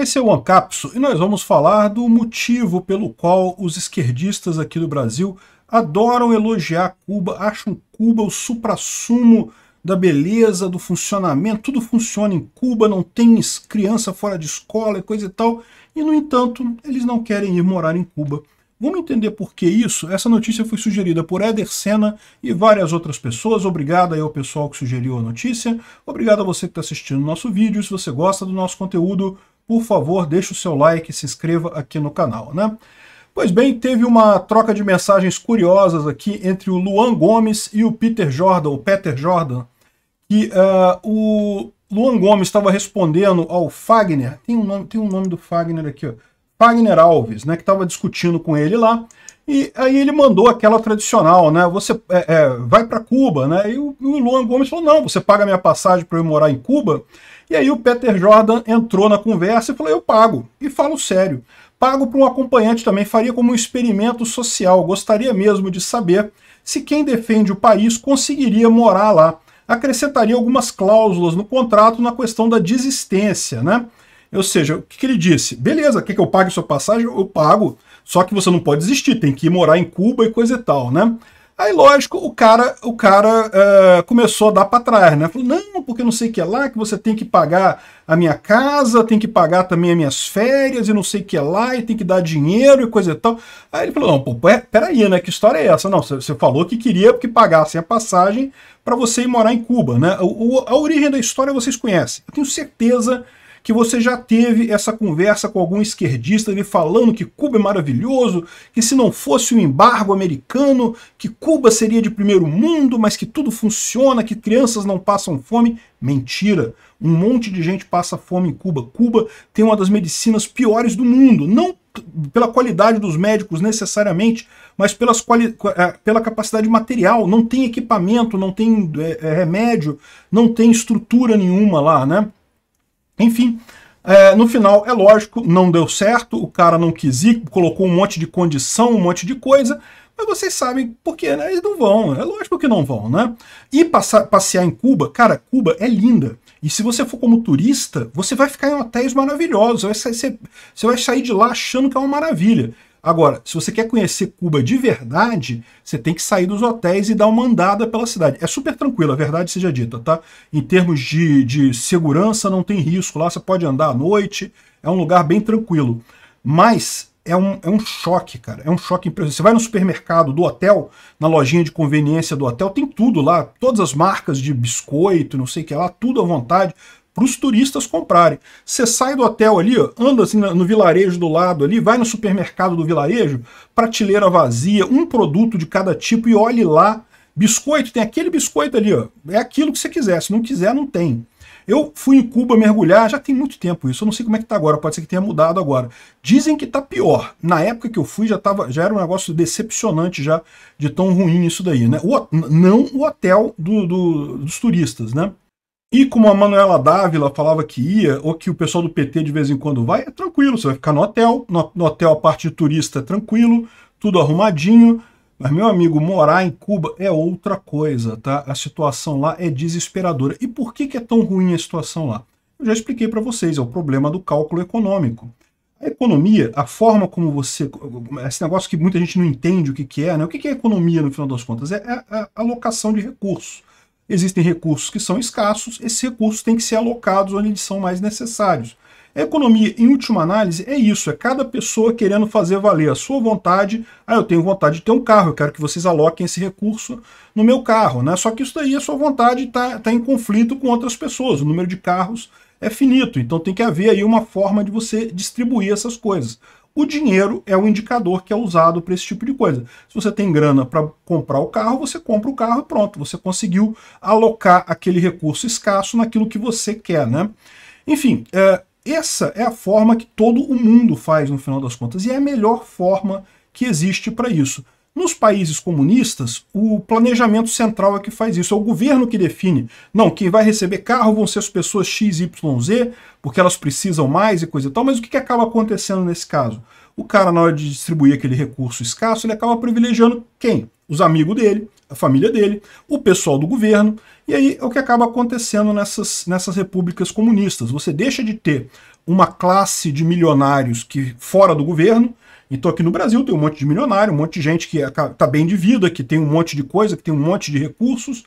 Esse é o Ancapso e nós vamos falar do motivo pelo qual os esquerdistas aqui do Brasil adoram elogiar Cuba, acham Cuba o suprassumo da beleza, do funcionamento, tudo funciona em Cuba, não tem criança fora de escola e coisa e tal, e no entanto, eles não querem ir morar em Cuba. Vamos entender por que isso? Essa notícia foi sugerida por Éder Senna e várias outras pessoas. Obrigado aí ao pessoal que sugeriu a notícia. Obrigado a você que está assistindo o nosso vídeo. Se você gosta do nosso conteúdo, por favor, deixe o seu like e se inscreva aqui no canal, né? Pois bem, teve uma troca de mensagens curiosas aqui entre o Luan Gomes e o Peter Jordan, o Peter Jordan, que uh, o Luan Gomes estava respondendo ao Fagner, tem um nome, tem um nome do Fagner aqui, ó, Fagner Alves, né, que estava discutindo com ele lá, e aí ele mandou aquela tradicional, né, você é, é, vai para Cuba, né, e o, e o Luan Gomes falou, não, você paga minha passagem para eu morar em Cuba, e aí o Peter Jordan entrou na conversa e falou, eu pago. E falo sério. Pago para um acompanhante também, faria como um experimento social. Gostaria mesmo de saber se quem defende o país conseguiria morar lá. Acrescentaria algumas cláusulas no contrato na questão da desistência, né? Ou seja, o que, ele disse? Beleza, quer que eu pague sua passagem? Eu pago. Só que você não pode desistir, tem que ir morar em Cuba e coisa e tal, né? Aí, lógico, o cara, o cara uh, começou a dar para trás, né? Falou, não, porque não sei o que é lá, que você tem que pagar a minha casa, tem que pagar também as minhas férias e não sei o que é lá, e tem que dar dinheiro e coisa e tal. Aí ele falou, não, pô, peraí, né, que história é essa? Não, você falou que queria que pagassem a passagem para você ir morar em Cuba, né? O, a origem da história vocês conhecem. Eu tenho certeza que que você já teve essa conversa com algum esquerdista ele falando que Cuba é maravilhoso, que se não fosse o embargo americano, que Cuba seria de primeiro mundo, mas que tudo funciona, que crianças não passam fome. Mentira! Um monte de gente passa fome em Cuba. Cuba tem uma das medicinas piores do mundo. Não pela qualidade dos médicos necessariamente, mas pelas quali é, pela capacidade material. Não tem equipamento, não tem é, é remédio, não tem estrutura nenhuma lá, né? Enfim, é, no final, é lógico, não deu certo, o cara não quis ir, colocou um monte de condição, um monte de coisa, mas vocês sabem por quê, né? Eles não vão, é lógico que não vão, né? E passar, passear em Cuba, cara, Cuba é linda. E se você for como turista, você vai ficar em hotéis maravilhosos, você vai sair, você vai sair de lá achando que é uma maravilha. Agora, se você quer conhecer Cuba de verdade, você tem que sair dos hotéis e dar uma andada pela cidade. É super tranquilo, a verdade seja dita, tá? Em termos de, de segurança, não tem risco lá, você pode andar à noite, é um lugar bem tranquilo. Mas é um, é um choque, cara, é um choque impressionante. Você vai no supermercado do hotel, na lojinha de conveniência do hotel, tem tudo lá, todas as marcas de biscoito, não sei o que lá, tudo à vontade, para os turistas comprarem. Você sai do hotel ali, ó, anda assim no vilarejo do lado ali, vai no supermercado do vilarejo, prateleira vazia, um produto de cada tipo e olhe lá. Biscoito, tem aquele biscoito ali, ó. É aquilo que você quiser. Se não quiser, não tem. Eu fui em Cuba mergulhar, já tem muito tempo isso, eu não sei como é que tá agora, pode ser que tenha mudado agora. Dizem que tá pior. Na época que eu fui já tava, já era um negócio decepcionante já de tão ruim isso daí, né? O, não o hotel do, do, dos turistas, né? E como a Manuela Dávila falava que ia, ou que o pessoal do PT de vez em quando vai, é tranquilo, você vai ficar no hotel, no, no hotel a parte de turista é tranquilo, tudo arrumadinho. Mas, meu amigo, morar em Cuba é outra coisa, tá? A situação lá é desesperadora. E por que, que é tão ruim a situação lá? Eu já expliquei para vocês, é o problema do cálculo econômico. A economia, a forma como você... Esse negócio que muita gente não entende o que, que é, né? O que, que é economia, no final das contas? É a, é, a é alocação de recursos existem recursos que são escassos, esses recursos têm que ser alocados onde eles são mais necessários. A economia, em última análise, é isso, é cada pessoa querendo fazer valer a sua vontade. Ah, eu tenho vontade de ter um carro, eu quero que vocês aloquem esse recurso no meu carro. Né? Só que isso daí, a sua vontade está tá em conflito com outras pessoas, o número de carros é finito, então tem que haver aí uma forma de você distribuir essas coisas. O dinheiro é o indicador que é usado para esse tipo de coisa. Se você tem grana para comprar o carro, você compra o carro e pronto. Você conseguiu alocar aquele recurso escasso naquilo que você quer, né? Enfim, é, essa é a forma que todo o mundo faz no final das contas e é a melhor forma que existe para isso. Nos países comunistas, o planejamento central é que faz isso, é o governo que define. Não, quem vai receber carro vão ser as pessoas X, Y, Z, porque elas precisam mais e coisa e tal, mas o que, acaba acontecendo nesse caso? O cara, na hora de distribuir aquele recurso escasso, ele acaba privilegiando quem? Os amigos dele, a família dele, o pessoal do governo, e aí é o que acaba acontecendo nessas, nessas repúblicas comunistas. Você deixa de ter uma classe de milionários que fora do governo então aqui no Brasil tem um monte de milionário, um monte de gente que está é, bem de vida, que tem um monte de coisa, que tem um monte de recursos,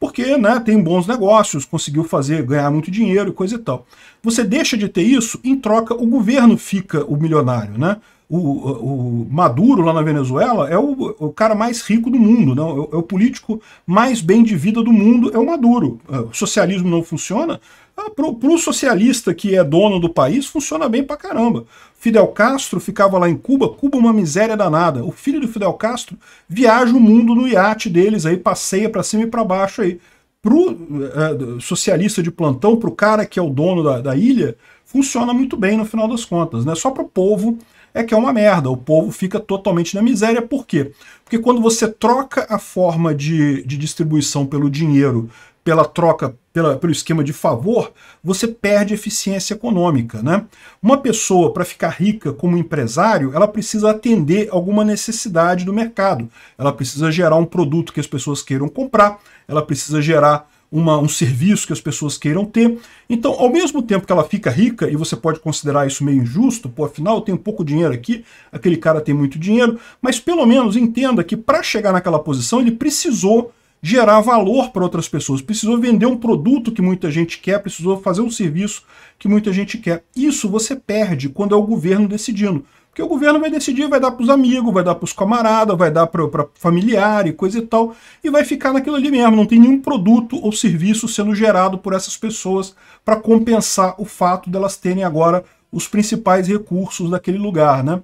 porque né, tem bons negócios, conseguiu fazer, ganhar muito dinheiro e coisa e tal. Você deixa de ter isso, em troca o governo fica o milionário, né? O, o, Maduro, lá na Venezuela, é o, o cara mais rico do mundo, né? é, o é político mais bem de vida do mundo, é o Maduro. É, o socialismo não funciona? É, para o socialista que é dono do país, funciona bem pra caramba. Fidel Castro ficava lá em Cuba, Cuba uma miséria danada. O filho do Fidel Castro viaja o mundo no iate deles, aí passeia para cima e para baixo. aí Para o é, socialista de plantão, para o cara que é o dono da, da ilha, funciona muito bem no final das contas, né? Só para o povo é que é uma merda, o povo fica totalmente na miséria, por quê? Porque quando você troca a forma de, de distribuição pelo dinheiro pela troca, pela, pelo esquema de favor, você perde eficiência econômica. Né? Uma pessoa, para ficar rica como empresário, ela precisa atender alguma necessidade do mercado. Ela precisa gerar um produto que as pessoas queiram comprar, ela precisa gerar uma, um serviço que as pessoas queiram ter. Então, ao mesmo tempo que ela fica rica, e você pode considerar isso meio injusto, pô, afinal eu tenho pouco dinheiro aqui, aquele cara tem muito dinheiro, mas pelo menos entenda que para chegar naquela posição ele precisou gerar valor para outras pessoas, precisou vender um produto que muita gente quer, precisou fazer um serviço que muita gente quer. Isso você perde quando é o governo decidindo que o governo vai decidir, vai dar para os amigos, vai dar para os camaradas, vai dar para familiar e coisa e tal, e vai ficar naquilo ali mesmo. Não tem nenhum produto ou serviço sendo gerado por essas pessoas para compensar o fato delas de terem agora os principais recursos daquele lugar, né?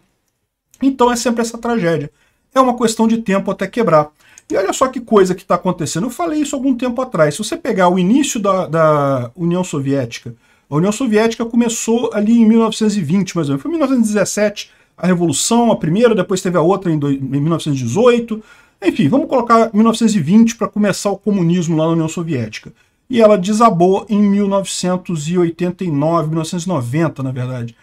Então é sempre essa tragédia. É uma questão de tempo até quebrar. E olha só que coisa que está acontecendo. Eu falei isso algum tempo atrás. Se você pegar o início da, da União Soviética, a União Soviética começou ali em 1920, mais ou menos. Foi 1917 a Revolução, a primeira, depois teve a outra em, do, em 1918. Enfim, vamos colocar 1920 para começar o comunismo lá na União Soviética. E ela desabou em 1989, 1990, na verdade.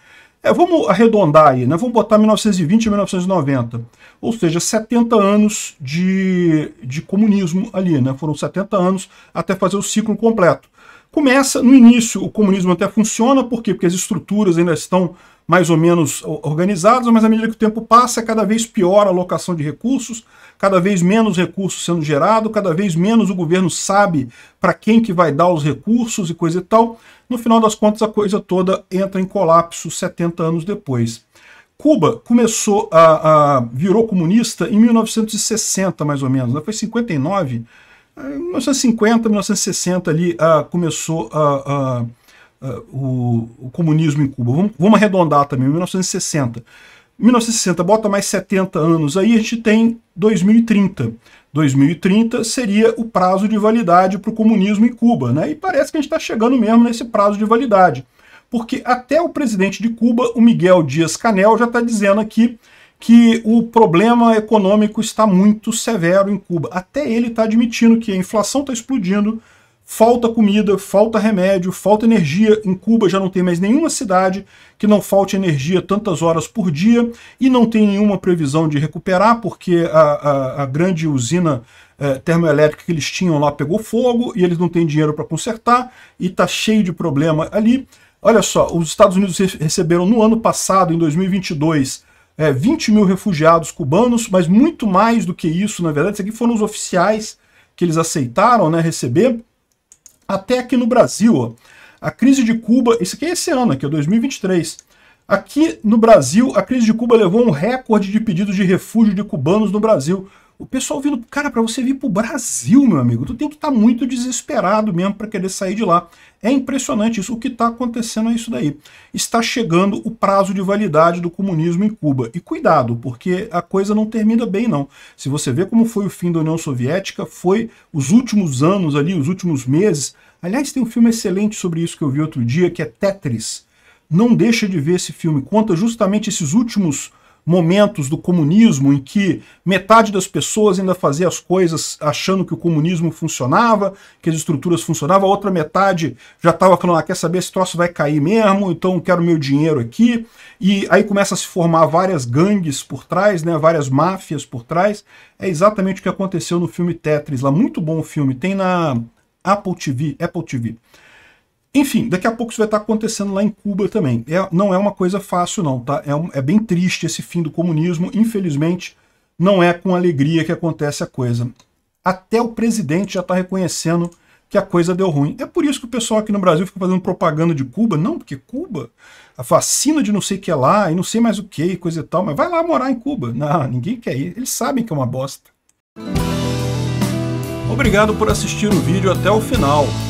É, vamos arredondar aí, né? Vamos botar 1920 e 1990. Ou seja, 70 anos de, de comunismo ali, né? Foram 70 anos até fazer o ciclo completo. Começa, no início, o comunismo até funciona, por quê? Porque as estruturas ainda estão mais ou menos organizados, mas à medida que o tempo passa, é cada vez pior a alocação de recursos, cada vez menos recursos sendo gerado, cada vez menos o governo sabe para quem que vai dar os recursos e coisa e tal. No final das contas, a coisa toda entra em colapso 70 anos depois. Cuba começou a, a virou comunista em 1960, mais ou menos, né? foi 59 1950, 1960 ali uh, começou a, uh, uh, uh, o, o, comunismo em Cuba. Vamos, vamos arredondar também, 1960. 1960, bota mais 70 anos aí, a gente tem 2030. 2030 seria o prazo de validade para o comunismo em Cuba, né? E parece que a gente está chegando mesmo nesse prazo de validade. Porque até o presidente de Cuba, o Miguel Dias Canel, já está dizendo aqui que o problema econômico está muito severo em Cuba. Até ele está admitindo que a inflação está explodindo, falta comida, falta remédio, falta energia. Em Cuba já não tem mais nenhuma cidade que não falte energia tantas horas por dia e não tem nenhuma previsão de recuperar, porque a, a, a grande usina eh, termoelétrica que eles tinham lá pegou fogo e eles não têm dinheiro para consertar e está cheio de problema ali. Olha só, os Estados Unidos receberam no ano passado, em 2022, 20 eh, mil refugiados cubanos, mas muito mais do que isso, na verdade, isso aqui foram os oficiais que eles aceitaram né, receber, até aqui no Brasil, ó, a crise de Cuba, isso aqui é esse ano, aqui é 2023. Aqui no Brasil, a crise de Cuba levou um recorde de pedidos de refúgio de cubanos no Brasil. O pessoal vindo, cara, para você vir pro Brasil, meu amigo, tu tem que estar tá muito desesperado mesmo para querer sair de lá. É impressionante isso. O que está acontecendo é isso daí. Está chegando o prazo de validade do comunismo em Cuba. E cuidado, porque a coisa não termina bem, não. Se você vê como foi o fim da União Soviética, foi os últimos anos ali, os últimos meses. Aliás, tem um filme excelente sobre isso que eu vi outro dia, que é Tetris. Não deixa de ver esse filme. Conta justamente esses últimos momentos do comunismo em que metade das pessoas ainda fazia as coisas achando que o comunismo funcionava, que as estruturas funcionavam, a outra metade já estava falando, ah, quer saber, se troço vai cair mesmo, então quero meu dinheiro aqui. E aí começa a se formar várias gangues por trás, né, várias máfias por trás. É exatamente o que aconteceu no filme Tetris, lá muito bom o filme, tem na Apple TV, Apple TV. Enfim, daqui a pouco isso vai estar acontecendo lá em Cuba também. É, não é uma coisa fácil não, tá? É, um, é bem triste esse fim do comunismo, infelizmente não é com alegria que acontece a coisa. Até o presidente já está reconhecendo que a coisa deu ruim. É por isso que o pessoal aqui no Brasil fica fazendo propaganda de Cuba. Não, porque Cuba, a vacina de não sei o que lá, e não sei mais o que, coisa e tal, mas vai lá morar em Cuba. Não, ninguém quer ir. Eles sabem que é uma bosta. Obrigado por assistir o vídeo até o final.